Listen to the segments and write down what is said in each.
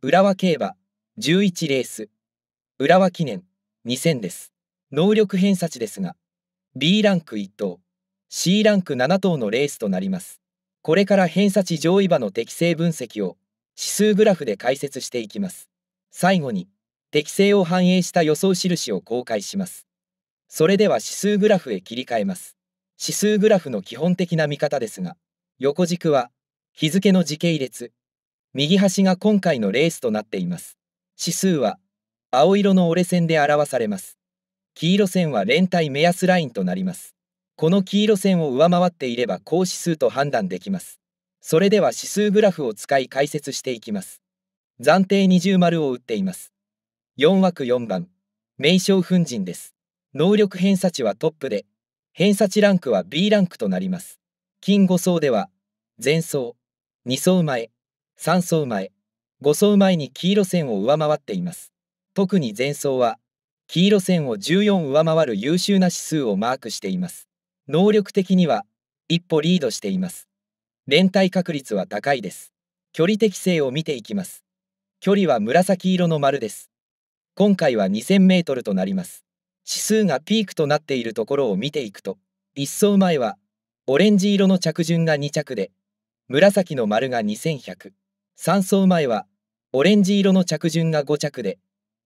浦和競馬11レース浦和記念2000です能力偏差値ですが B ランク1等 C ランク7等のレースとなりますこれから偏差値上位馬の適正分析を指数グラフで解説していきます最後に適正を反映した予想印を公開しますそれでは指数グラフへ切り替えます指数グラフの基本的な見方ですが横軸は日付の時系列右端が今回のレースとなっています。指数は青色の折れ線で表されます。黄色線は連帯目安ラインとなります。この黄色線を上回っていれば高指数と判断できます。それでは指数グラフを使い解説していきます。暫定二重丸を打っています。4枠4番、名称粉塵です。能力偏差値はトップで、偏差値ランクは B ランクとなります。金5層では、前層、2層前、3走前、5走前に黄色線を上回っています。特に前走は、黄色線を14上回る優秀な指数をマークしています。能力的には、一歩リードしています。連帯確率は高いです。距離適性を見ていきます。距離は紫色の丸です。今回は2000メートルとなります。指数がピークとなっているところを見ていくと、1走前は、オレンジ色の着順が2着で、紫の丸が2100。3層前はオレンジ色の着順が5着で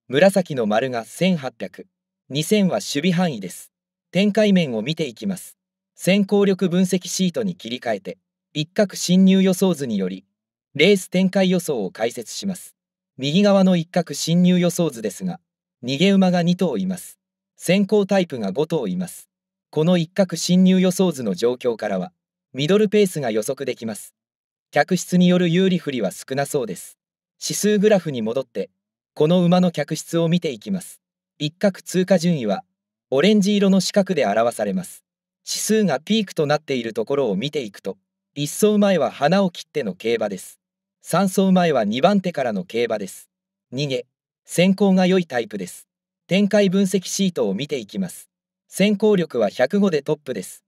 紫の丸が1800 2000は守備範囲です展開面を見ていきます先行力分析シートに切り替えて一角侵入予想図によりレース展開予想を解説します右側の一角侵入予想図ですが逃げ馬が2頭います先行タイプが5頭いますこの一角侵入予想図の状況からはミドルペースが予測できます客室による有利不利は少なそうです。指数グラフに戻って、この馬の客室を見ていきます。一角通過順位は、オレンジ色の四角で表されます。指数がピークとなっているところを見ていくと、1走前は花を切っての競馬です。3走前は2番手からの競馬です。逃げ、先行が良いタイプです。展開分析シートを見ていきます。先行力は105でトップです。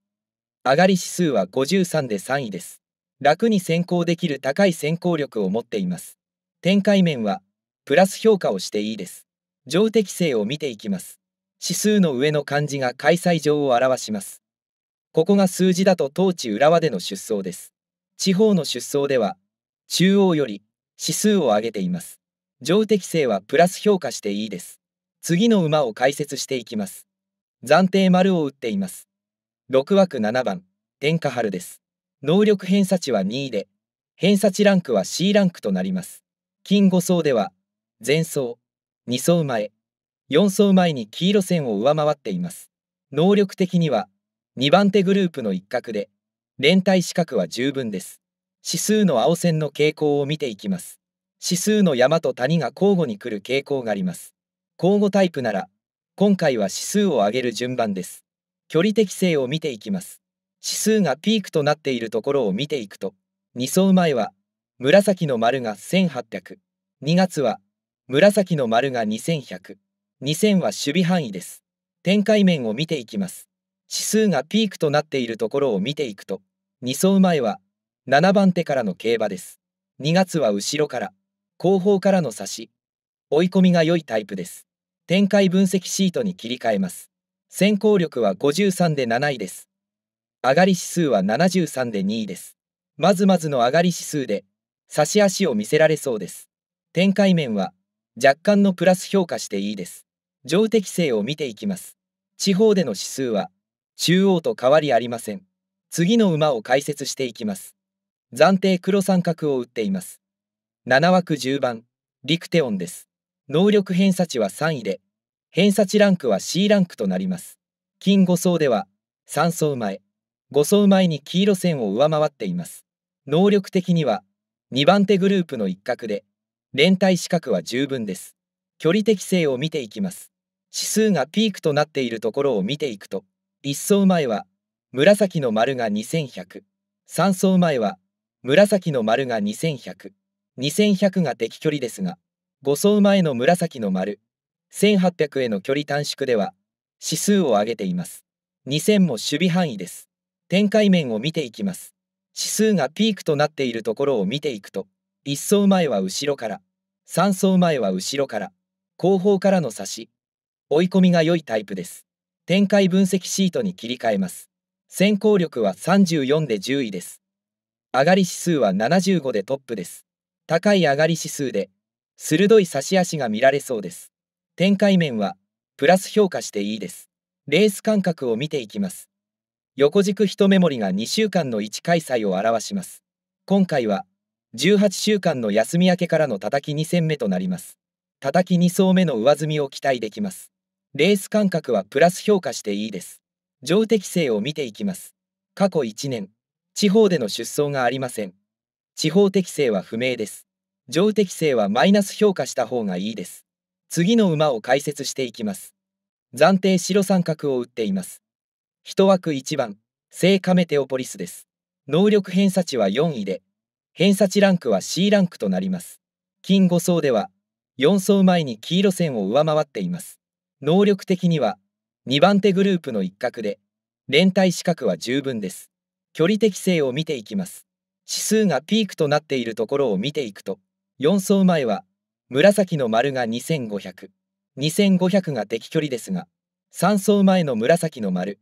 上がり指数は53で3位です。楽に先行できる高い先行力を持っています。展開面は、プラス評価をしていいです。上適性を見ていきます。指数の上の漢字が開催上を表します。ここが数字だと当地浦和での出走です。地方の出走では、中央より指数を上げています。上適性はプラス評価していいです。次の馬を解説していきます。暫定丸を打っています。6枠7番、天下春です。能力偏差値は2位で、偏差値ランクは C ランクとなります。金5層では、前層、2層前、4層前に黄色線を上回っています。能力的には、2番手グループの一角で、連帯資格は十分です。指数の青線の傾向を見ていきます。指数の山と谷が交互に来る傾向があります。交互タイプなら、今回は指数を上げる順番です。距離適性を見ていきます。指数がピークとなっているところを見ていくと2層前は紫の丸が1800 2月は紫の丸が2100 2000は守備範囲です展開面を見ていきます指数がピークとなっているところを見ていくと2走前は7番手からの競馬です2月は後ろから後方からの差し追い込みが良いタイプです展開分析シートに切り替えます先行力は53で7位です上がり指数は73で2位です。まずまずの上がり指数で、差し足を見せられそうです。展開面は、若干のプラス評価していいです。上適性を見ていきます。地方での指数は、中央と変わりありません。次の馬を解説していきます。暫定黒三角を打っています。7枠10番、リクテオンです。能力偏差値は3位で、偏差値ランクは C ランクとなります。金5層では、3層前、5走前に黄色線を上回っています能力的には2番手グループの一角で連帯資格は十分です距離適性を見ていきます指数がピークとなっているところを見ていくと1走前は紫の丸が2100 3走前は紫の丸が2100 2100が適距離ですが5走前の紫の丸1800への距離短縮では指数を上げています2000も守備範囲です展開面を見ていきます指数がピークとなっているところを見ていくと1層前は後ろから3層前は後ろから後方からの差し追い込みが良いタイプです展開分析シートに切り替えます先行力は34で10位です上がり指数は75でトップです高い上がり指数で鋭い差し足が見られそうです展開面はプラス評価していいですレース間隔を見ていきます横軸一目盛りが2週間の1開催を表します。今回は、18週間の休み明けからの叩き2戦目となります。叩き2層目の上積みを期待できます。レース間隔はプラス評価していいです。上適性を見ていきます。過去1年、地方での出走がありません。地方適性は不明です。上適性はマイナス評価した方がいいです。次の馬を解説していきます。暫定白三角を打っています。1枠1番、聖カメテオポリスです。能力偏差値は4位で、偏差値ランクは C ランクとなります。金5層では、4層前に黄色線を上回っています。能力的には、2番手グループの一角で、連帯資格は十分です。距離適性を見ていきます。指数がピークとなっているところを見ていくと、4層前は、紫の丸が2500、2500が適距離ですが、3層前の紫の丸、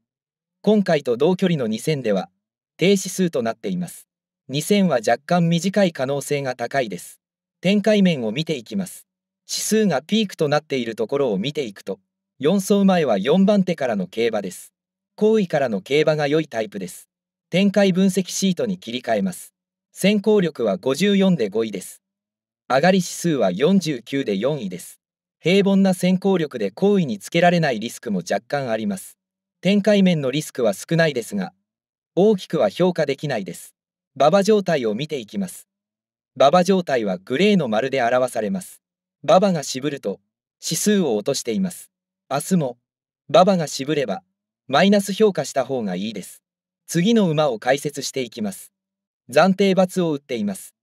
今回と同距離の2000では低指数となっています。2000は若干短い可能性が高いです。展開面を見ていきます。指数がピークとなっているところを見ていくと、4走前は4番手からの競馬です。後位からの競馬が良いタイプです。展開分析シートに切り替えます。先行力は54で5位です。上がり指数は49で4位です。平凡な先行力で後位につけられないリスクも若干あります。展開面のリスクは少ないですが、大きくは評価できないです。馬場状態を見ていきます。馬場状態はグレーの丸で表されます。馬場が渋ると、指数を落としています。明日も、馬場が渋れば、マイナス評価した方がいいです。次の馬を解説していきます。暫定罰を打っています。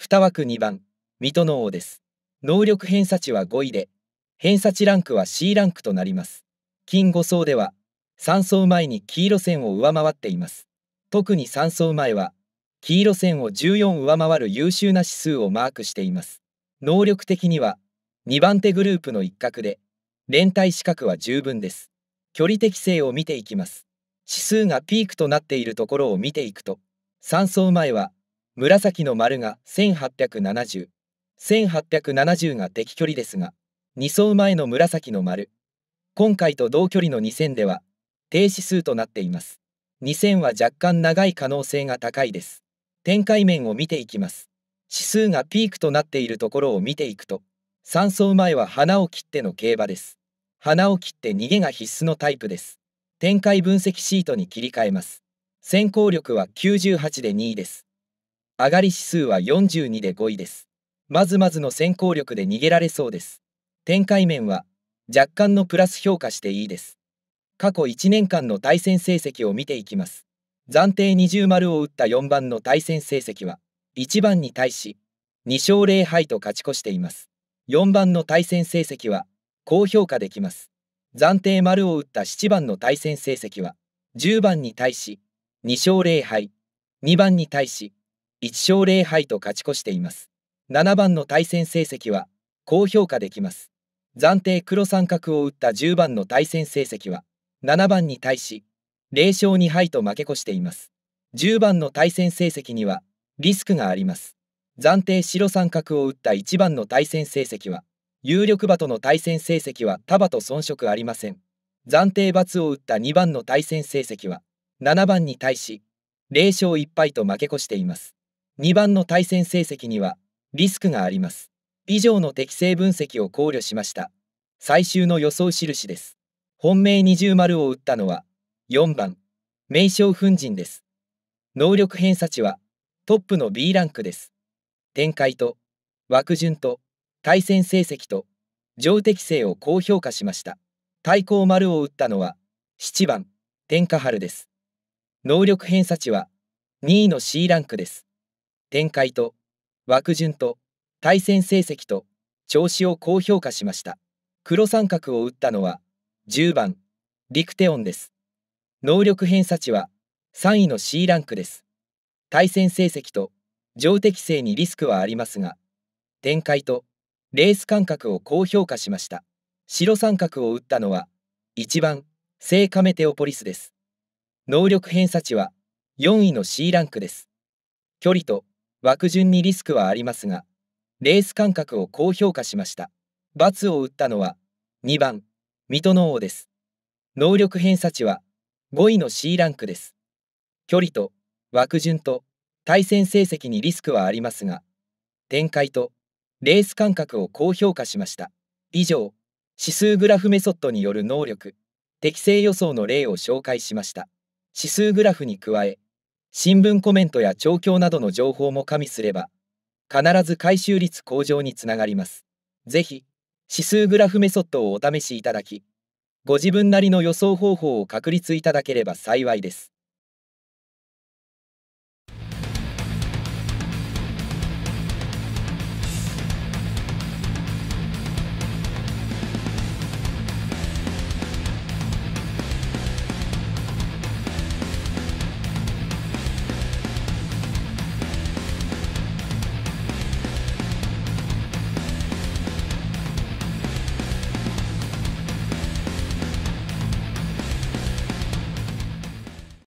2枠2番、水戸の王です。能力偏差値は5位で、偏差値ランクは C ランクとなります。金5層では、三走前に黄色線を上回っています。特に三走前は、黄色線を14上回る優秀な指数をマークしています。能力的には、2番手グループの一角で、連帯資格は十分です。距離適性を見ていきます。指数がピークとなっているところを見ていくと、3走前は、紫の丸が1870、1870が適距離ですが、2走前の紫の丸、今回と同距離の2線では、低指数となっています。2000は若干長い可能性が高いです。展開面を見ていきます。指数がピークとなっているところを見ていくと、3走前は花を切っての競馬です。花を切って逃げが必須のタイプです。展開分析シートに切り替えます。先行力は98で2位です。上がり指数は42で5位です。まずまずの先行力で逃げられそうです。展開面は若干のプラス評価していいです。過去1年間の対戦成績を見ていきます。暫定20丸を打った4番の対戦成績は、1番に対し、2勝0敗と勝ち越しています。4番の対戦成績は、高評価できます。暫定丸を打った7番の対戦成績は、10番に対し、2勝0敗、2番に対し、1勝0敗と勝ち越しています。7番の対戦成績は、高評価できます。暫定黒三角を打った10番の対戦成績は、7番に対し0勝2敗と負け越しています10番の対戦成績にはリスクがあります暫定白三角を打った1番の対戦成績は有力馬との対戦成績は束と遜色ありません暫定罰を打った2番の対戦成績は7番に対し0勝1敗と負け越しています2番の対戦成績にはリスクがあります以上の適正分析を考慮しました最終の予想印です本命二重丸を打ったのは4番名称粉塵です。能力偏差値はトップの B ランクです。展開と枠順と対戦成績と上適性を高評価しました。対抗丸を打ったのは7番天下春です。能力偏差値は2位の C ランクです。展開と枠順と対戦成績と調子を高評価しました。黒三角を打ったのは10番、リクテオンです。能力偏差値は3位の C ランクです。対戦成績と上適性にリスクはありますが、展開とレース間隔を高評価しました。白三角を打ったのは1番、聖カメテオポリスです。能力偏差値は4位の C ランクです。距離と枠順にリスクはありますが、レース間隔を高評価しました。×を打ったのは2番、水戸の王です。能力偏差値は5位の C ランクです。距離と枠順と対戦成績にリスクはありますが、展開とレース感覚を高評価しました。以上、指数グラフメソッドによる能力、適正予想の例を紹介しました。指数グラフに加え、新聞コメントや調教などの情報も加味すれば、必ず回収率向上につながります。ぜひ、指数グラフメソッドをお試しいただき、ご自分なりの予想方法を確立いただければ幸いです。